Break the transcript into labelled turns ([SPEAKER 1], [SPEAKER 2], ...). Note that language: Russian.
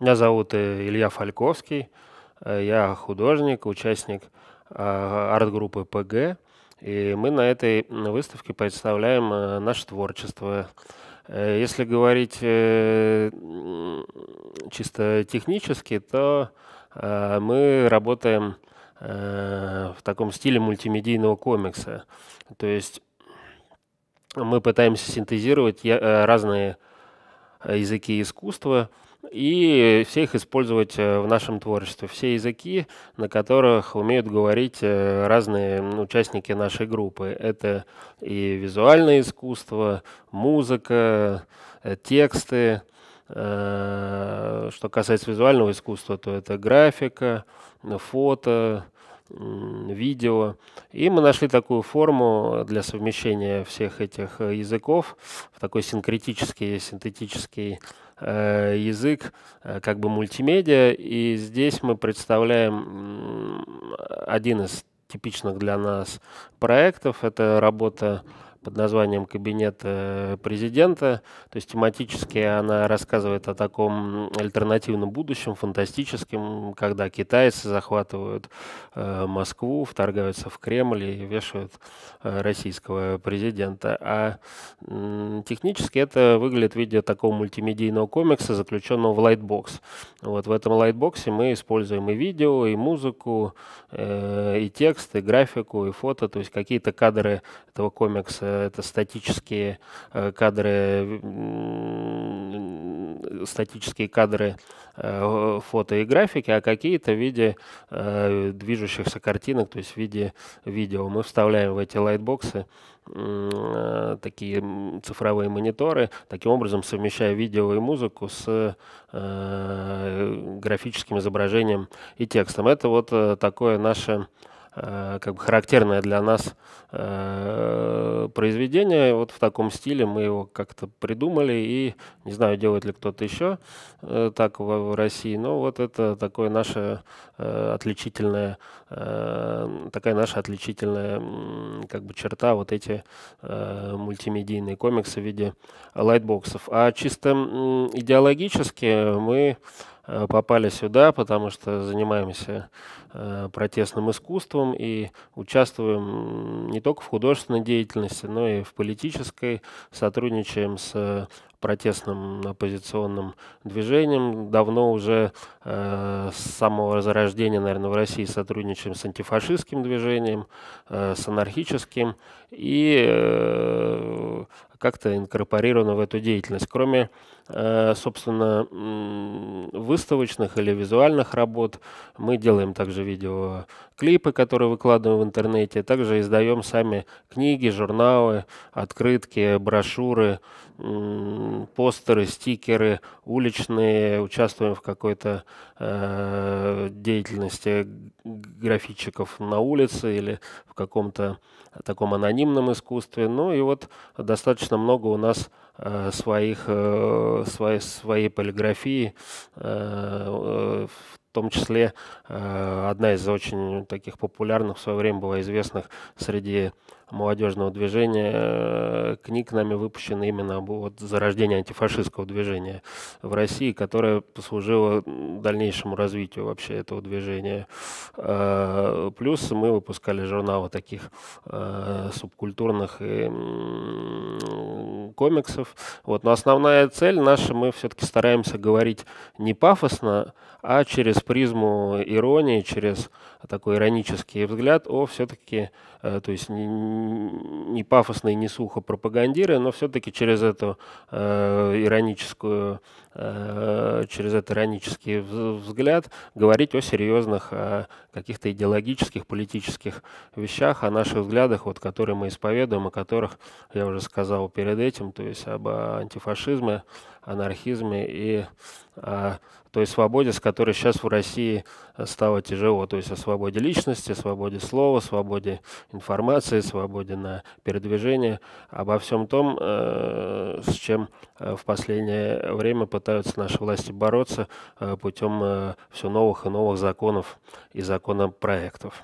[SPEAKER 1] Меня зовут э, Илья Фальковский, э, я художник, участник э, арт-группы ПГ, и мы на этой выставке представляем наше творчество. Если говорить чисто технически, то мы работаем в таком стиле мультимедийного комикса. То есть мы пытаемся синтезировать разные языки искусства – и всех использовать э, в нашем творчестве. Все языки, на которых умеют говорить э, разные участники нашей группы. Это и визуальное искусство, музыка, э, тексты. Что касается визуального искусства, то это графика, фото, видео. И мы нашли такую форму для совмещения всех этих э, языков, в такой синкретический, синтетический э, язык, э, как бы мультимедиа. И здесь мы представляем один из типичных для нас проектов. Это работа под названием «Кабинет э, президента». То есть тематически она рассказывает о таком альтернативном будущем, фантастическом, когда китайцы захватывают э, Москву, вторгаются в Кремль и вешают э, российского президента. А технически это выглядит в виде такого мультимедийного комикса, заключенного в лайтбокс. Вот в этом лайтбоксе мы используем и видео, и музыку, и текст, и графику, и фото. То есть какие-то кадры этого комикса это статические э, кадры, статические кадры э, фото и графики, а какие-то в виде э, движущихся картинок, то есть в виде видео. Мы вставляем в эти лайтбоксы такие цифровые мониторы, таким образом совмещая видео и музыку с э, графическим изображением и текстом. Это вот такое наше Э, как бы характерное для нас э, произведение. Вот в таком стиле мы его как-то придумали. И не знаю, делает ли кто-то еще э, так в, России, но вот это такое наше э, отличительное, такая наша отличительная как бы черта, вот эти мультимедийные комиксы в виде лайтбоксов. А чисто идеологически мы Э, попали сюда, потому что занимаемся э, протестным искусством и участвуем не только в художественной деятельности, но и в политической, сотрудничаем с э, протестным оппозиционным движением. Давно уже э, с самого разрождения, наверное, в России сотрудничаем с антифашистским движением, э, с анархическим и э, как-то инкорпорировано в эту деятельность. Кроме, собственно, выставочных или визуальных работ. Мы делаем также видеоклипы, которые выкладываем в интернете. Также издаем сами книги, журналы, открытки, брошюры, постеры, стикеры, уличные. Участвуем в какой-то э, деятельности графичиков на улице или в каком-то таком анонимном искусстве. Ну и вот достаточно много у нас э, своих, э, своей, своей полиграфии э, Э, в том числе э, одна из очень таких популярных в свое время была известных среди молодежного движения э, книг нами выпущена именно от зарождения антифашистского движения в России, которое послужило дальнейшему развитию вообще этого движения. Плюс мы выпускали журналы таких субкультурных и комиксов. Вот. Но основная цель наша, мы все-таки стараемся говорить не пафосно, а через призму иронии, через такой иронический взгляд о все-таки, э, то есть не, не пафосно и не сухо пропагандируя, но все-таки через эту э, ироническую Э, через этот иронический взгляд говорить о серьезных э, каких-то идеологических, политических вещах, о наших взглядах, вот, которые мы исповедуем, о которых я уже сказал перед этим, то есть об э, антифашизме, анархизме и о той свободе, с которой сейчас в России стало тяжело, то есть о свободе личности, свободе слова, свободе информации, свободе на передвижение, обо всем том, с чем в последнее время пытаются пытаются наши власти бороться э, путем э, все новых и новых законов и законопроектов.